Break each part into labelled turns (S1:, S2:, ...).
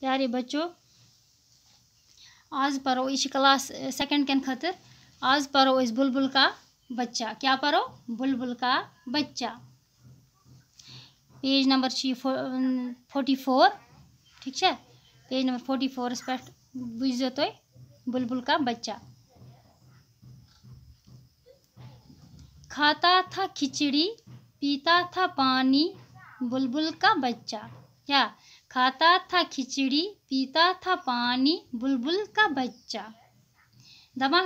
S1: प्यारे बच्चों आज पढ़ो यह क्लास सेकंड कैन खतर आज पढ़ो इस बुलबुल का बच्चा क्या पढ़ो बुलबुल का बच्चा पेज नंबर फोर्टी फोर ठीक है पेज नंबर फोर्टी फोर पे बुझो तुम बुलबुल का बच्चा खाता था खिचड़ी पीता था पानी बुलबुल का बच्चा क्या खाता था खिचड़ी पीता था पानी बुलबुल का बच्चा दपा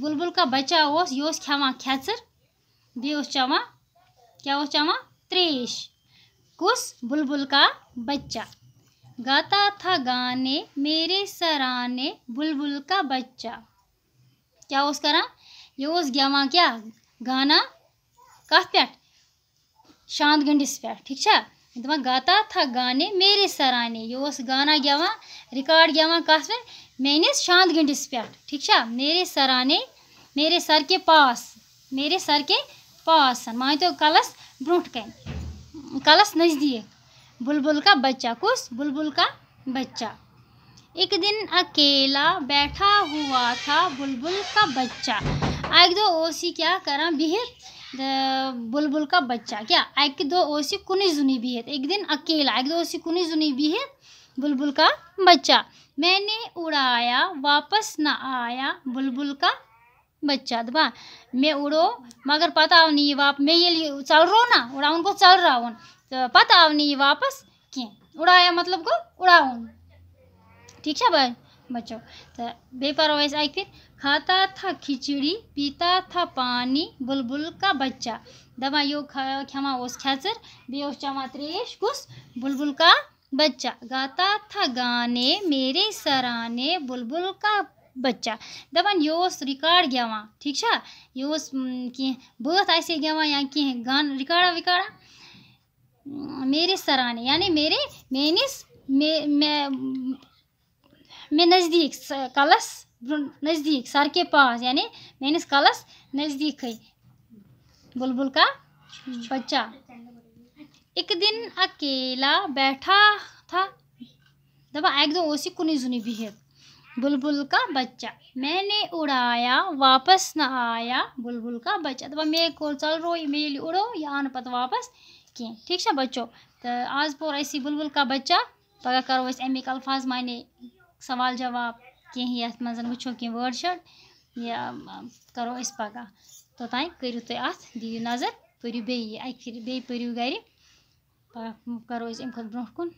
S1: बुलबुल का बच्चा उस यह खेवा खेचर बेस चवा क्या उस चवा त्रेश कुस बुलबुल का बच्चा गाता था गाने मेरे सराने बुलबुल का बच्चा क्या उस करा यह उस गेवान क्या गाना कथ पे शांत गंडिस पे ठीक है दपा गाता था गाने मेरे सराने यह गाना गवा रिकॉर्ड गवा कस पे मेनिस शांत गंडिस पे ठीक मेरे सराने मेरे सर के पास मेरे सर के पास मान तो कलस ब्रोट कन कलस नज़दीक बुलबुल का बच्चा कुछ बुलबुल का बच्चा एक दिन अकेला बैठा हुआ था बुलबुल का बच्चा अक दो ओसी क्या करा बिहित बुलबुल का बच्चा क्या एक दो ओसी कुनी जुनी भी है तो एक दिन अकेला एक दो ओसी कुनी जुनी भी है बुलबुल का बच्चा मैंने उड़ाया वापस ना आया बुलबुल का बच्चा दबा तो मैं उड़ो मगर पता आओ नहीं वाप मैं ये चल रो ना उड़ाउन को चल रहा हूँ तो पता आओ नहीं वापस क्यों उड़ाया मतलब को उड़ाउन ठीक है भाई बचाओ तो बेपरवाही आई फिर खाता था खिचड़ी पीता था पानी बुलबुल का बच्चा दवा यो क्षमा उस खेचर बे चमा त्रेश कुस बुलबुल का बच्चा गाता था गाने मेरे सराने बुलबुल का बच्चा दपान यह रिकॉर्ड गवान ठीक यह कह बत आ गवान या कह गान रिकॉर्डा विकॉर्डा मेरे सराने यानी मेरे मेनिस मे, मे मे नज़दीक कलस नज़दीक सर पास यानी मेनिस कलस नज़दीक ही बुलबुल का बच्चा एक दिन अकेला बैठा था दबा एक दो ओसी कुनी जुनी भी है बुलबुल का बच्चा मैंने उड़ाया वापस ना आया बुलबुल का बच्चा दबा मे को चल रो मेल उड़ो या आन पत वापस कें ठीक है बच्चों तो आज पोर असी बुलबुल का बच्चा पगह करो अमिक अल्फाज माने सवाल जवाब कह वो कह वर्ड शर्ड करो इस पगह तोतान करू तुम अत दियु नजर पर्व बे अक फिर बे पर्व गि करो अम ब्रोह